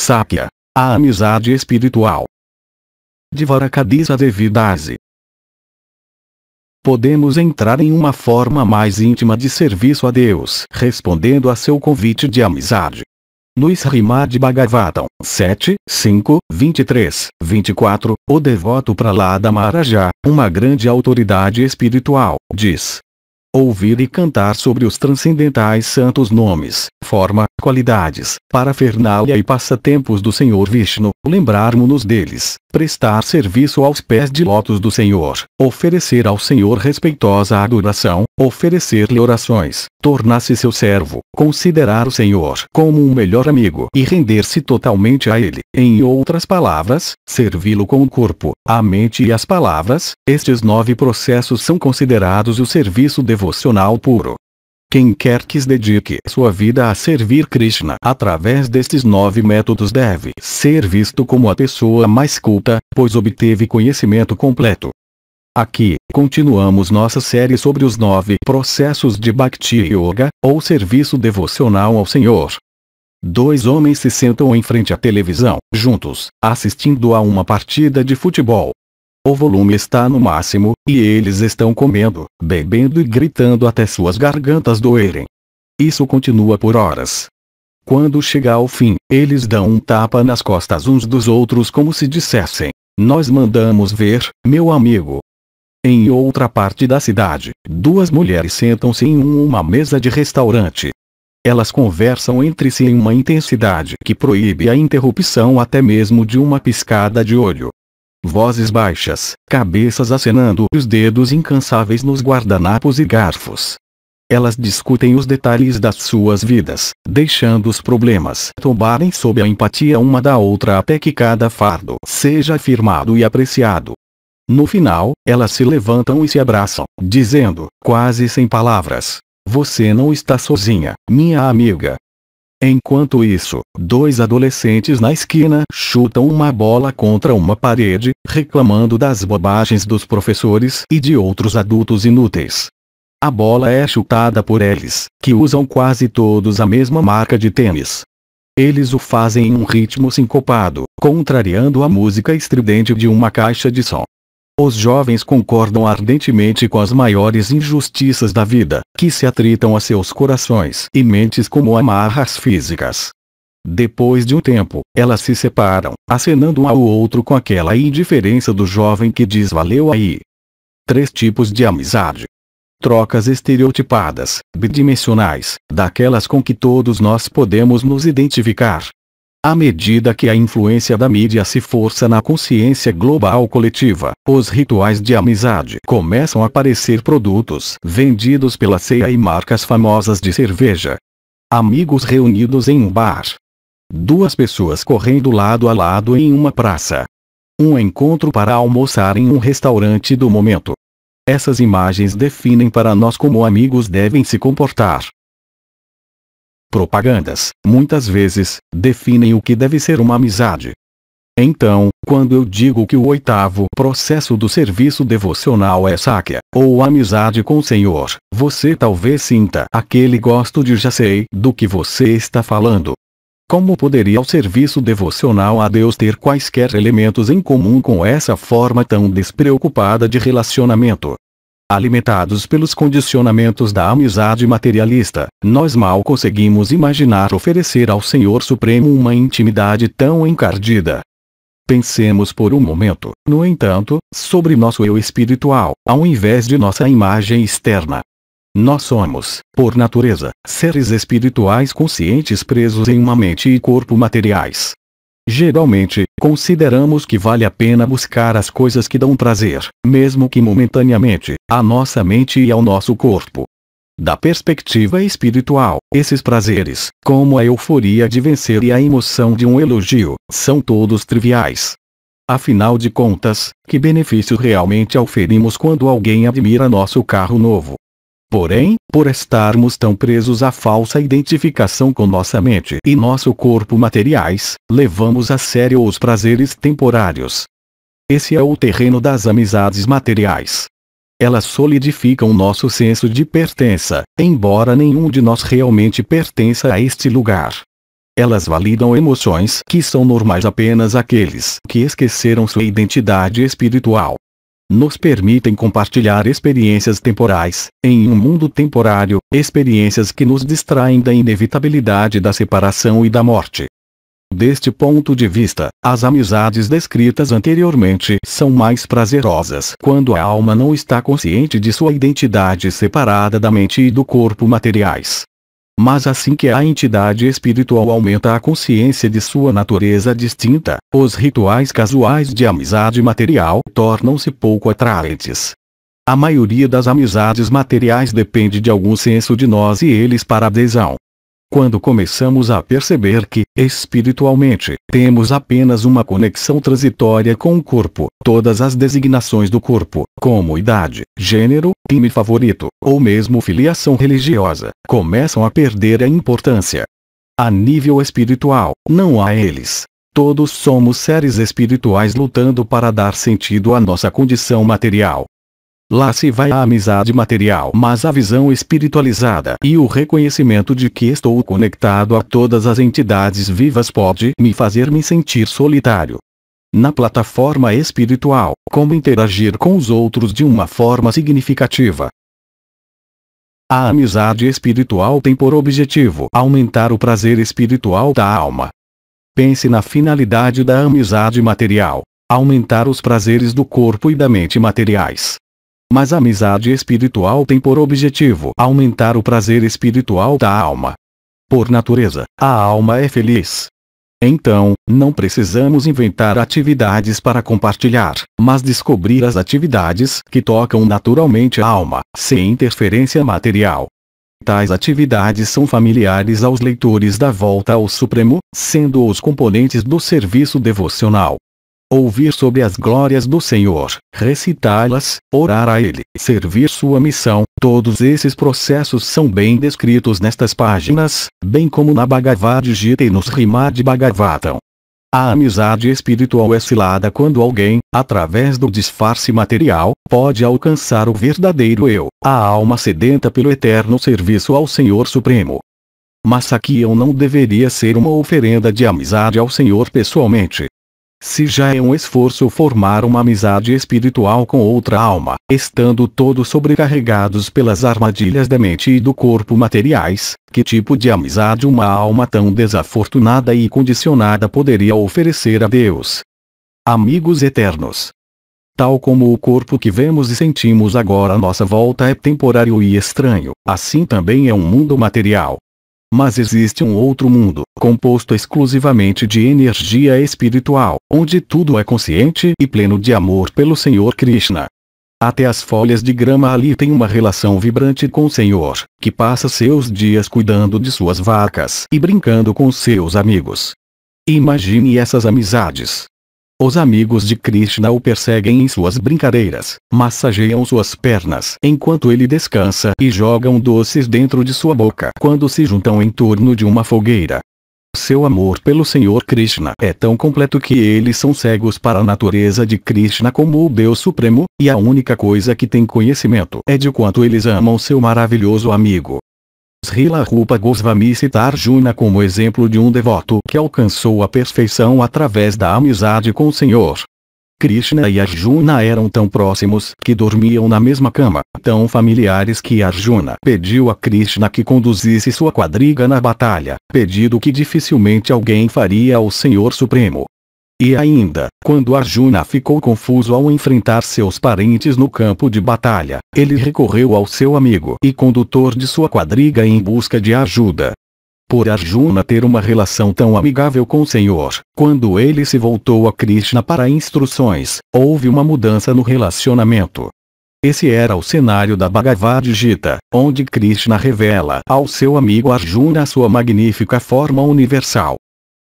Sakya. A amizade espiritual. Dvarakadisa Devidase. Podemos entrar em uma forma mais íntima de serviço a Deus, respondendo a seu convite de amizade. No Srimad Bhagavatam 7, 5, 23, 24, o devoto Pralada Marajá, uma grande autoridade espiritual, diz, ouvir e cantar sobre os transcendentais santos nomes, forma, qualidades, parafernália e passatempos do Senhor Vishnu, lembrarmos-nos deles, prestar serviço aos pés de lotos do Senhor, oferecer ao Senhor respeitosa adoração, oferecer-lhe orações, tornar-se seu servo, considerar o Senhor como um melhor amigo e render-se totalmente a Ele, em outras palavras, servi-lo com o corpo, a mente e as palavras, estes nove processos são considerados o serviço devido devocional puro. Quem quer que dedique sua vida a servir Krishna através destes nove métodos deve ser visto como a pessoa mais culta, pois obteve conhecimento completo. Aqui, continuamos nossa série sobre os nove processos de Bhakti Yoga, ou serviço devocional ao Senhor. Dois homens se sentam em frente à televisão, juntos, assistindo a uma partida de futebol. O volume está no máximo, e eles estão comendo, bebendo e gritando até suas gargantas doerem. Isso continua por horas. Quando chega ao fim, eles dão um tapa nas costas uns dos outros como se dissessem: Nós mandamos ver, meu amigo. Em outra parte da cidade, duas mulheres sentam-se em uma mesa de restaurante. Elas conversam entre si em uma intensidade que proíbe a interrupção até mesmo de uma piscada de olho vozes baixas, cabeças acenando os dedos incansáveis nos guardanapos e garfos. Elas discutem os detalhes das suas vidas, deixando os problemas tombarem sob a empatia uma da outra até que cada fardo seja afirmado e apreciado. No final, elas se levantam e se abraçam, dizendo, quase sem palavras: Você não está sozinha, minha amiga, Enquanto isso, dois adolescentes na esquina chutam uma bola contra uma parede, reclamando das bobagens dos professores e de outros adultos inúteis. A bola é chutada por eles, que usam quase todos a mesma marca de tênis. Eles o fazem em um ritmo sincopado, contrariando a música estridente de uma caixa de som. Os jovens concordam ardentemente com as maiores injustiças da vida, que se atritam a seus corações e mentes como amarras físicas. Depois de um tempo, elas se separam, acenando um ao outro com aquela indiferença do jovem que diz valeu aí. Três tipos de amizade. Trocas estereotipadas, bidimensionais, daquelas com que todos nós podemos nos identificar, à medida que a influência da mídia se força na consciência global coletiva, os rituais de amizade começam a aparecer produtos vendidos pela ceia e marcas famosas de cerveja. Amigos reunidos em um bar. Duas pessoas correndo lado a lado em uma praça. Um encontro para almoçar em um restaurante do momento. Essas imagens definem para nós como amigos devem se comportar propagandas, muitas vezes, definem o que deve ser uma amizade. Então, quando eu digo que o oitavo processo do serviço devocional é sáquia, ou amizade com o Senhor, você talvez sinta aquele gosto de já sei do que você está falando. Como poderia o serviço devocional a Deus ter quaisquer elementos em comum com essa forma tão despreocupada de relacionamento? Alimentados pelos condicionamentos da amizade materialista, nós mal conseguimos imaginar oferecer ao Senhor Supremo uma intimidade tão encardida. Pensemos por um momento, no entanto, sobre nosso eu espiritual, ao invés de nossa imagem externa. Nós somos, por natureza, seres espirituais conscientes presos em uma mente e corpo materiais. Geralmente, consideramos que vale a pena buscar as coisas que dão prazer, mesmo que momentaneamente, à nossa mente e ao nosso corpo. Da perspectiva espiritual, esses prazeres, como a euforia de vencer e a emoção de um elogio, são todos triviais. Afinal de contas, que benefício realmente oferimos quando alguém admira nosso carro novo, Porém, por estarmos tão presos à falsa identificação com nossa mente e nosso corpo materiais, levamos a sério os prazeres temporários. Esse é o terreno das amizades materiais. Elas solidificam nosso senso de pertença, embora nenhum de nós realmente pertença a este lugar. Elas validam emoções que são normais apenas àqueles que esqueceram sua identidade espiritual nos permitem compartilhar experiências temporais, em um mundo temporário, experiências que nos distraem da inevitabilidade da separação e da morte. Deste ponto de vista, as amizades descritas anteriormente são mais prazerosas quando a alma não está consciente de sua identidade separada da mente e do corpo materiais. Mas assim que a entidade espiritual aumenta a consciência de sua natureza distinta, os rituais casuais de amizade material tornam-se pouco atraentes. A maioria das amizades materiais depende de algum senso de nós e eles para adesão, quando começamos a perceber que, espiritualmente, temos apenas uma conexão transitória com o corpo, todas as designações do corpo, como idade, gênero, time favorito, ou mesmo filiação religiosa, começam a perder a importância. A nível espiritual, não há eles. Todos somos seres espirituais lutando para dar sentido à nossa condição material, Lá se vai a amizade material, mas a visão espiritualizada e o reconhecimento de que estou conectado a todas as entidades vivas pode me fazer me sentir solitário. Na plataforma espiritual, como interagir com os outros de uma forma significativa. A amizade espiritual tem por objetivo aumentar o prazer espiritual da alma. Pense na finalidade da amizade material: aumentar os prazeres do corpo e da mente materiais. Mas a amizade espiritual tem por objetivo aumentar o prazer espiritual da alma. Por natureza, a alma é feliz. Então, não precisamos inventar atividades para compartilhar, mas descobrir as atividades que tocam naturalmente a alma, sem interferência material. Tais atividades são familiares aos leitores da Volta ao Supremo, sendo os componentes do serviço devocional ouvir sobre as glórias do Senhor, recitá-las, orar a Ele, servir sua missão, todos esses processos são bem descritos nestas páginas, bem como na Bhagavad Gita e nos Rimad Bhagavatam. A amizade espiritual é cilada quando alguém, através do disfarce material, pode alcançar o verdadeiro eu, a alma sedenta pelo eterno serviço ao Senhor Supremo. Mas aqui eu não deveria ser uma oferenda de amizade ao Senhor pessoalmente, se já é um esforço formar uma amizade espiritual com outra alma, estando todos sobrecarregados pelas armadilhas da mente e do corpo materiais, que tipo de amizade uma alma tão desafortunada e condicionada poderia oferecer a Deus? Amigos eternos. Tal como o corpo que vemos e sentimos agora à nossa volta é temporário e estranho, assim também é um mundo material, mas existe um outro mundo, composto exclusivamente de energia espiritual, onde tudo é consciente e pleno de amor pelo Senhor Krishna. Até as folhas de grama ali têm uma relação vibrante com o Senhor, que passa seus dias cuidando de suas vacas e brincando com seus amigos. Imagine essas amizades, os amigos de Krishna o perseguem em suas brincadeiras, massageiam suas pernas enquanto ele descansa e jogam doces dentro de sua boca quando se juntam em torno de uma fogueira. Seu amor pelo Senhor Krishna é tão completo que eles são cegos para a natureza de Krishna como o Deus Supremo, e a única coisa que tem conhecimento é de quanto eles amam seu maravilhoso amigo. Srila Rupa Goswami cita Arjuna como exemplo de um devoto que alcançou a perfeição através da amizade com o Senhor. Krishna e Arjuna eram tão próximos que dormiam na mesma cama, tão familiares que Arjuna pediu a Krishna que conduzisse sua quadriga na batalha, pedido que dificilmente alguém faria ao Senhor Supremo. E ainda, quando Arjuna ficou confuso ao enfrentar seus parentes no campo de batalha, ele recorreu ao seu amigo e condutor de sua quadriga em busca de ajuda. Por Arjuna ter uma relação tão amigável com o Senhor, quando ele se voltou a Krishna para instruções, houve uma mudança no relacionamento. Esse era o cenário da Bhagavad Gita, onde Krishna revela ao seu amigo Arjuna sua magnífica forma universal,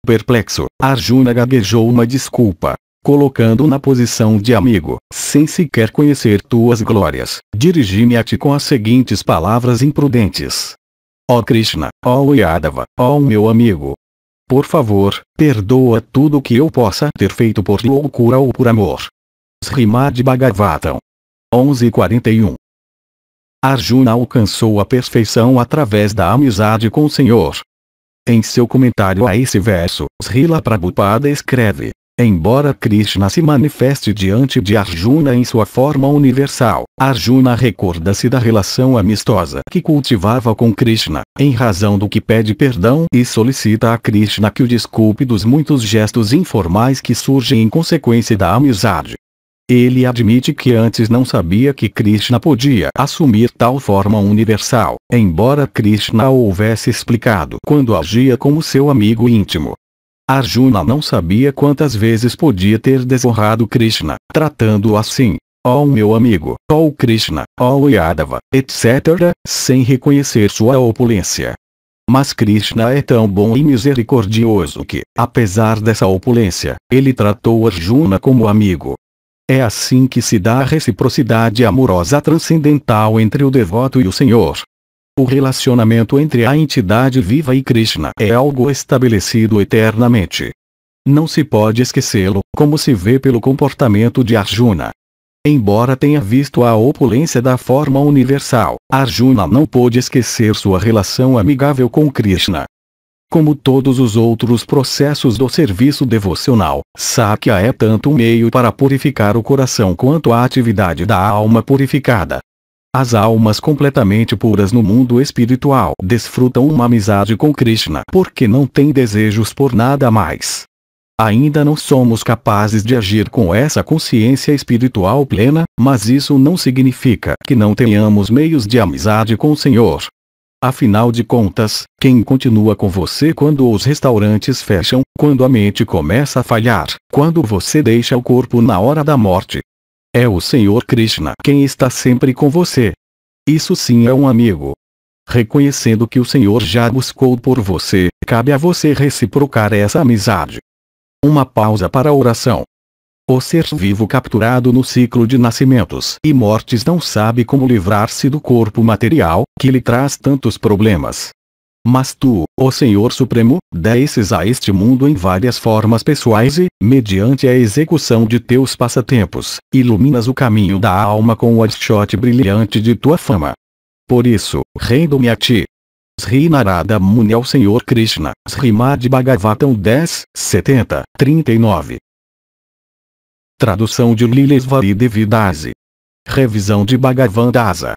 Perplexo, Arjuna gaguejou uma desculpa, colocando na posição de amigo, sem sequer conhecer tuas glórias. Dirigi-me a ti com as seguintes palavras imprudentes. Ó oh Krishna, ó oh Yadava, ó oh meu amigo. Por favor, perdoa tudo o que eu possa ter feito por loucura ou por amor. Srimad Bhagavatam 11:41 Arjuna alcançou a perfeição através da amizade com o Senhor, em seu comentário a esse verso, Srila Prabhupada escreve, Embora Krishna se manifeste diante de Arjuna em sua forma universal, Arjuna recorda-se da relação amistosa que cultivava com Krishna, em razão do que pede perdão e solicita a Krishna que o desculpe dos muitos gestos informais que surgem em consequência da amizade. Ele admite que antes não sabia que Krishna podia assumir tal forma universal, embora Krishna o houvesse explicado quando agia como seu amigo íntimo. Arjuna não sabia quantas vezes podia ter desonrado Krishna, tratando-o assim, ó oh meu amigo, ó oh Krishna, ó oh Yadava, etc., sem reconhecer sua opulência. Mas Krishna é tão bom e misericordioso que, apesar dessa opulência, ele tratou Arjuna como amigo, é assim que se dá a reciprocidade amorosa transcendental entre o devoto e o Senhor. O relacionamento entre a entidade viva e Krishna é algo estabelecido eternamente. Não se pode esquecê-lo, como se vê pelo comportamento de Arjuna. Embora tenha visto a opulência da forma universal, Arjuna não pôde esquecer sua relação amigável com Krishna. Como todos os outros processos do serviço devocional, Sakya é tanto um meio para purificar o coração quanto a atividade da alma purificada. As almas completamente puras no mundo espiritual desfrutam uma amizade com Krishna porque não têm desejos por nada mais. Ainda não somos capazes de agir com essa consciência espiritual plena, mas isso não significa que não tenhamos meios de amizade com o Senhor. Afinal de contas, quem continua com você quando os restaurantes fecham, quando a mente começa a falhar, quando você deixa o corpo na hora da morte? É o Senhor Krishna quem está sempre com você. Isso sim é um amigo. Reconhecendo que o Senhor já buscou por você, cabe a você reciprocar essa amizade. Uma pausa para a oração. O ser vivo capturado no ciclo de nascimentos e mortes não sabe como livrar-se do corpo material, que lhe traz tantos problemas. Mas tu, o Senhor Supremo, desces a este mundo em várias formas pessoais e, mediante a execução de teus passatempos, iluminas o caminho da alma com o adchote brilhante de tua fama. Por isso, rendo-me a ti. Sri Narada Muni ao Senhor Krishna, Srimad Bhagavatam 10, 70, 39. Tradução de Liles Varidevindase. Revisão de Bhagavan Dasa.